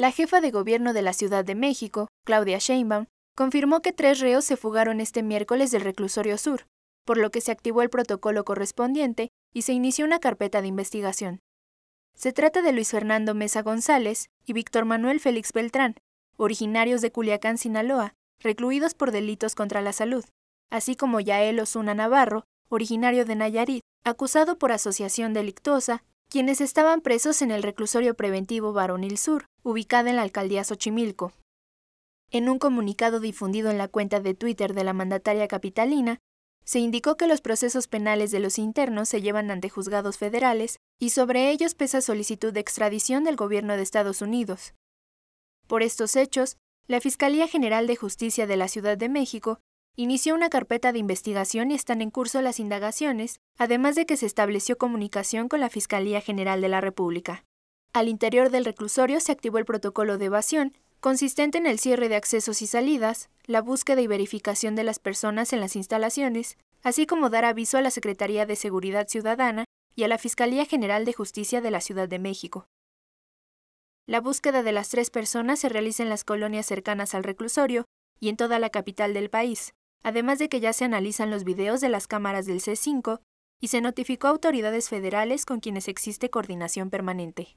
La jefa de gobierno de la Ciudad de México, Claudia Sheinbaum, confirmó que tres reos se fugaron este miércoles del reclusorio sur, por lo que se activó el protocolo correspondiente y se inició una carpeta de investigación. Se trata de Luis Fernando Mesa González y Víctor Manuel Félix Beltrán, originarios de Culiacán, Sinaloa, recluidos por delitos contra la salud, así como Yael Osuna Navarro, originario de Nayarit, acusado por asociación delictuosa, quienes estaban presos en el reclusorio preventivo Varonil Sur, ubicada en la alcaldía Xochimilco. En un comunicado difundido en la cuenta de Twitter de la mandataria capitalina, se indicó que los procesos penales de los internos se llevan ante juzgados federales y sobre ellos pesa solicitud de extradición del gobierno de Estados Unidos. Por estos hechos, la Fiscalía General de Justicia de la Ciudad de México Inició una carpeta de investigación y están en curso las indagaciones, además de que se estableció comunicación con la Fiscalía General de la República. Al interior del reclusorio se activó el protocolo de evasión, consistente en el cierre de accesos y salidas, la búsqueda y verificación de las personas en las instalaciones, así como dar aviso a la Secretaría de Seguridad Ciudadana y a la Fiscalía General de Justicia de la Ciudad de México. La búsqueda de las tres personas se realiza en las colonias cercanas al reclusorio y en toda la capital del país además de que ya se analizan los videos de las cámaras del C5 y se notificó a autoridades federales con quienes existe coordinación permanente.